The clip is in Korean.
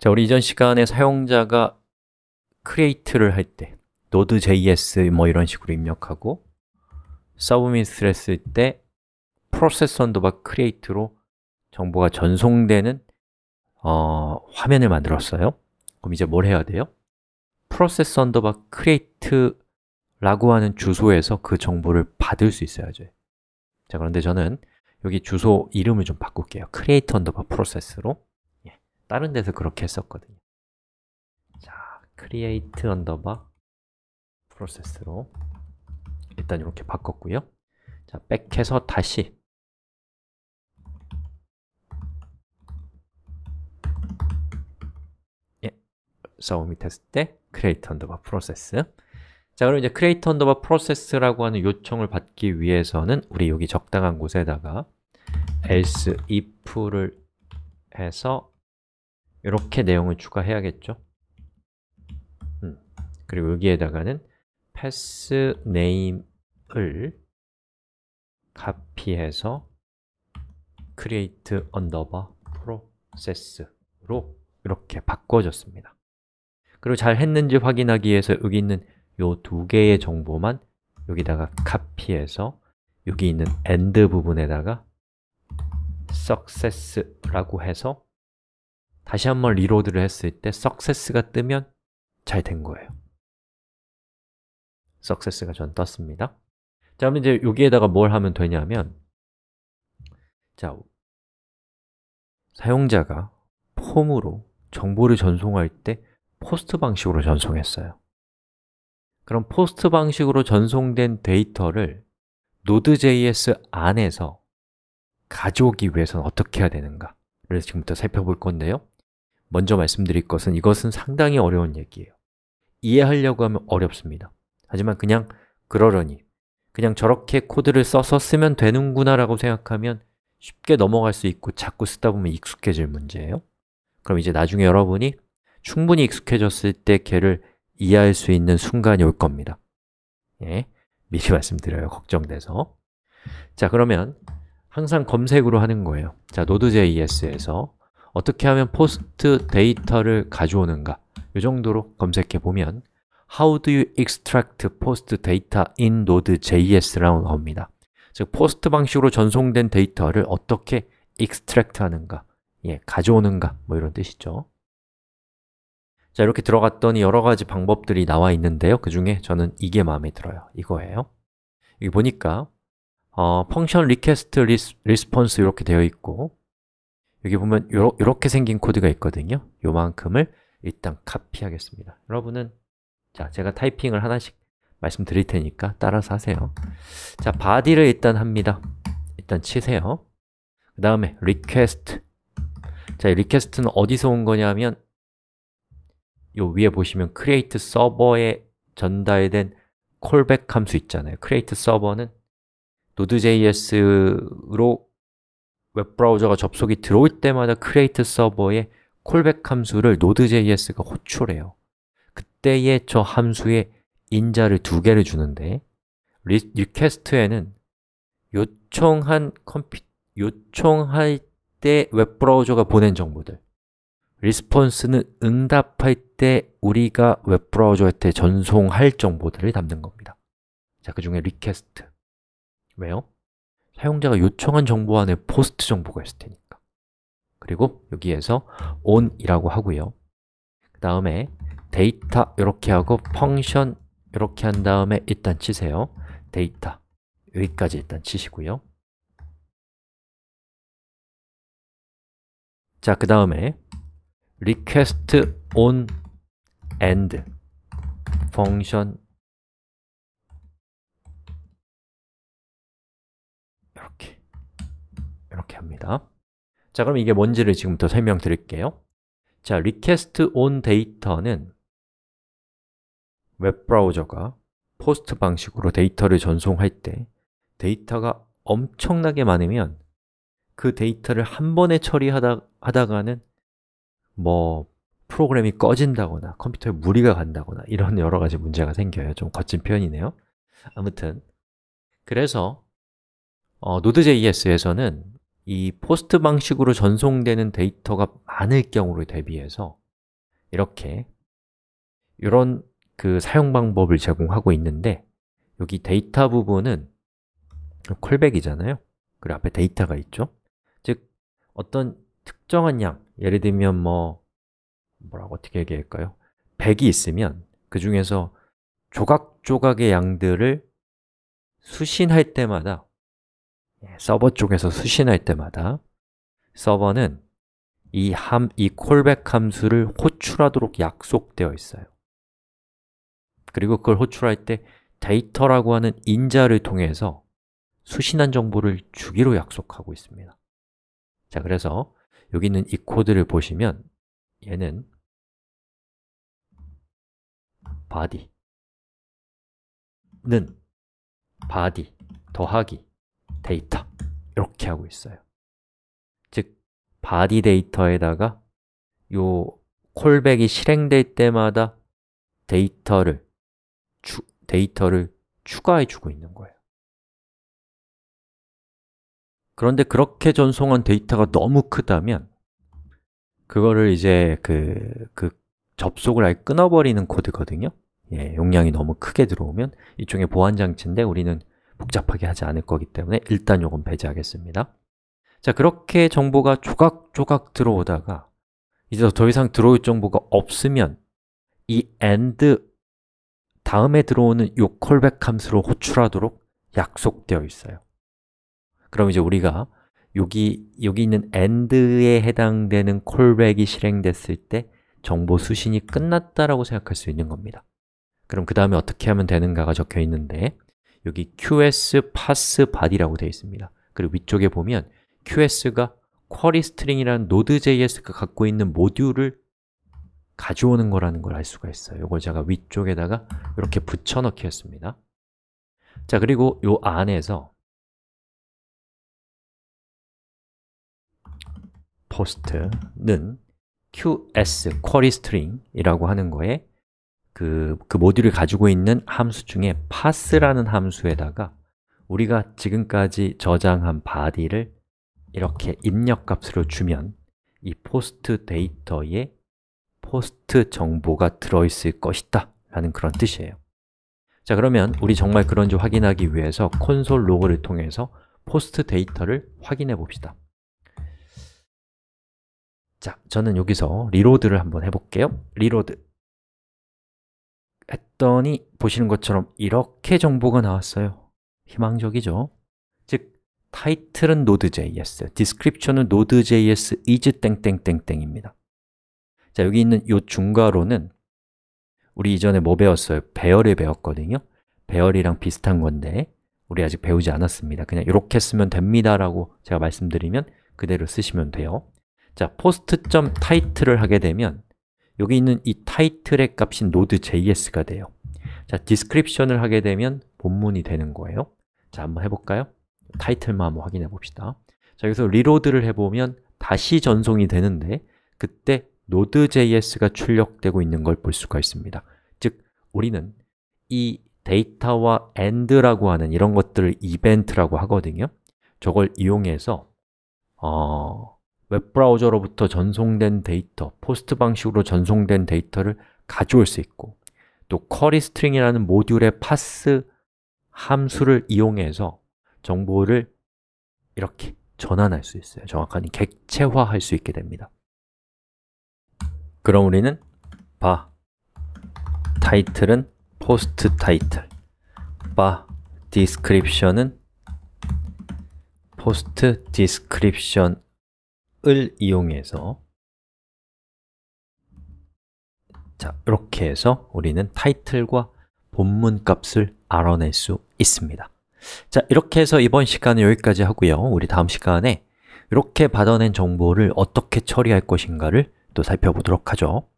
자, 우리 이전 시간에 사용자가 크리에이트를 할 때 Node.js 뭐 이런 식으로 입력하고 s u b m i t 을 했을 때 process u n d e create로 정보가 전송되는 어, 화면을 만들었어요 그럼 이제 뭘 해야 돼요? process u n d e create라고 하는 주소에서 그 정보를 받을 수있어야 돼. 자, 그런데 저는 여기 주소 이름을 좀 바꿀게요 create u n d e r process로 다른 데서 그렇게 했었거든요. 자, create 언더바 프로세스로 일단 이렇게 바꿨고요. 자, 백해서 다시 예, 서브밋 했을 때 create 언더바 프로세스 자, 그럼 이제 create 언더바 프로세스라고 하는 요청을 받기 위해서는 우리 여기 적당한 곳에다가 else if를 해서 이렇게 내용을 추가해야겠죠? 음. 그리고 여기에다가는 패스 네임을 카피해서 create underbar process로 이렇게 바꿔줬습니다. 그리고 잘 했는지 확인하기 위해서 여기 있는 이 두 개의 정보만 여기다가 카피해서 여기 있는 end 부분에다가 success라고 해서 다시 한번 리로드를 했을 때 success가 뜨면 잘 된 거예요 success가 전 떴습니다 자, 그럼 이제 여기에다가 뭘 하면 되냐면 자, 사용자가 폼으로 정보를 전송할 때 포스트 방식으로 전송했어요 그럼 포스트 방식으로 전송된 데이터를 Node.js 안에서 가져오기 위해서는 어떻게 해야 되는가를 지금부터 살펴볼 건데요 먼저 말씀드릴 것은 이것은 상당히 어려운 얘기예요 이해하려고 하면 어렵습니다 하지만 그냥 그러려니 그냥 저렇게 코드를 써서 쓰면 되는구나 라고 생각하면 쉽게 넘어갈 수 있고 자꾸 쓰다 보면 익숙해질 문제예요 그럼 이제 나중에 여러분이 충분히 익숙해졌을 때 걔를 이해할 수 있는 순간이 올 겁니다 예, 미리 말씀드려요, 걱정돼서 자, 그러면 항상 검색으로 하는 거예요 자, Node.js에서 어떻게 하면 포스트 데이터를 가져오는가 이 정도로 검색해 보면 How do you extract post data in Node.js라고 나옵니다 즉, 포스트 방식으로 전송된 데이터를 어떻게 extract 하는가 예, 가져오는가 뭐 이런 뜻이죠 자, 이렇게 들어갔더니 여러 가지 방법들이 나와 있는데요 그 중에 저는 이게 마음에 들어요 이거예요 여기 보니까 어, function request response 이렇게 되어 있고 여기 보면 이렇게 생긴 코드가 있거든요 요만큼을 일단 카피하겠습니다 여러분은 자 제가 타이핑을 하나씩 말씀드릴 테니까 따라서 하세요 자, b o d y 를 일단 합니다 일단 치세요 그 다음에 request 자, request는 어디서 온 거냐면 요 위에 보시면 create s e r v e r 에 전달된 callback 함수 있잖아요 create s e r v e r 는 node.js로 웹브라우저가 접속이 들어올 때마다 크레이트 서버에 콜백 함수를 Node.js가 호출해요 그때의 저 함수에 인자를 두 개를 주는데 r e q u e s t 에는 요청한 컴퓨 요청할 때 웹브라우저가 보낸 정보들 r e s p o n s e 는 응답할 때 우리가 웹브라우저한테 전송할 정보들을 담는 겁니다 자, 그 중에 request 왜요? 사용자가 요청한 정보 안에 포스트 정보가 있을 테니까 그리고 여기에서 on이라고 하고요 그 다음에 데이터 이렇게 하고 펑션 이렇게 한 다음에 일단 치세요 데이터 여기까지 일단 치시고요 자, 그 다음에 request on end function 이렇게 합니다 자, 그럼 이게 뭔지를 지금부터 설명드릴게요 자, request on data는 웹브라우저가 포스트 방식으로 데이터를 전송할 때 데이터가 엄청나게 많으면 그 데이터를 한 번에 처리하다 하가는뭐 프로그램이 꺼진다거나 컴퓨터에 무리가 간다거나 이런 여러 가지 문제가 생겨요. 좀 거친 표현이네요. 아무튼 그래서 어, Node.js에서는 이 포스트 방식으로 전송되는 데이터가 많을 경우를 대비해서 이렇게 이런 그 사용 방법을 제공하고 있는데 여기 데이터 부분은 콜백이잖아요 그리고 앞에 데이터가 있죠 즉 어떤 특정한 양, 예를 들면 뭐 뭐라고 어떻게 얘기할까요? 100이 있으면 그 중에서 조각조각의 양들을 수신할 때마다 예, 서버 쪽에서 수신할 때마다 서버는 이 함, 이 콜백 함수를 호출하도록 약속되어 있어요. 그리고 그걸 호출할 때 데이터라고 하는 인자를 통해서 수신한 정보를 주기로 약속하고 있습니다. 자, 그래서 여기 있는 이 코드를 보시면 얘는 body는 body 더하기 데이터 이렇게 하고 있어요 즉 바디 데이터에다가 요 콜백이 실행될 때마다 데이터를 추, 데이터를 추가해 주고 있는 거예요 그런데 그렇게 전송한 데이터가 너무 크다면 그거를 이제 그, 그 접속을 아예 끊어버리는 코드거든요 예, 용량이 너무 크게 들어오면 이쪽에 보안 장치인데 우리는 복잡하게 하지 않을 거기 때문에 일단 요건 배제하겠습니다 자, 그렇게 정보가 조각조각 들어오다가 이제 더 이상 들어올 정보가 없으면 이 AND 다음에 들어오는 요 콜백 함수로 호출하도록 약속되어 있어요 그럼 이제 우리가 여기, 여기 있는 AND에 해당되는 콜백이 실행됐을 때 정보 수신이 끝났다라고 생각할 수 있는 겁니다 그럼 그 다음에 어떻게 하면 되는가가 적혀 있는데 여기 qs pass body라고 되어 있습니다 그리고 위쪽에 보면 qs가 query string이라는 node.js가 갖고 있는 모듈을 가져오는 거라는 걸 알 수가 있어요 이걸 제가 위쪽에다가 이렇게 붙여넣기 했습니다 자, 그리고 이 안에서 post는 qs query string이라고 하는 거에 그, 그모듈을 가지고 있는 함수 중에 pass라는 함수에다가 우리가 지금까지 저장한 b o d y 를 이렇게 입력값으로 주면 이 포스트 데이터에 포스트 정보가 들어있을 것이다 라는 그런 뜻이에요 자 그러면 우리 정말 그런지 확인하기 위해서 콘솔 로그를 통해서 포스트 데이터를 확인해 봅시다 자, 저는 여기서 리로드를 한번 해볼게요 리로드 했더니 보시는 것처럼 이렇게 정보가 나왔어요 희망적이죠? 즉, 타이틀은 Node.js, d e s c r i p t i o n 은 Node.js is 땡땡땡땡입니다 자, 여기 있는 이 중괄호는 우리 이전에 뭐 배웠어요? 배열을 배웠거든요 배열이랑 비슷한 건데 우리 아직 배우지 않았습니다 그냥 이렇게 쓰면 됩니다 라고 제가 말씀드리면 그대로 쓰시면 돼요 자, post.title을 하게 되면 여기 있는 이 타이틀의 값이 node.js가 돼요 자, 디스크립션을 하게 되면 본문이 되는 거예요 자, 한번 해볼까요? 타이틀만 한번 확인해 봅시다 자, 여기서 리로드를 해보면 다시 전송이 되는데 그때 node.js가 출력되고 있는 걸 볼 수가 있습니다 즉, 우리는 이 데이터와 end라고 하는 이런 것들을 이벤트라고 하거든요 저걸 이용해서 어, 웹브라우저로부터 전송된 데이터, 포스트 방식으로 전송된 데이터를 가져올 수 있고 또 쿼리 스트링이라는 모듈의 파스 함수를 이용해서 정보를 이렇게 전환할 수 있어요 정확하게 객체화할 수 있게 됩니다 그럼 우리는 바 타이틀은 포스트 타이틀 바 디스크립션은 포스트 디스크립션 을 이용해서 자, 이렇게 해서 우리는 타이틀과 본문 값을 알아낼 수 있습니다 자, 이렇게 해서 이번 시간은 여기까지 하고요 우리 다음 시간에 이렇게 받아낸 정보를 어떻게 처리할 것인가를 또 살펴보도록 하죠